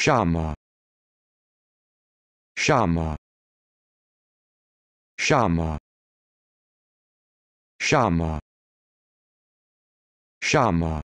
Shama Shama Shama Shama Shama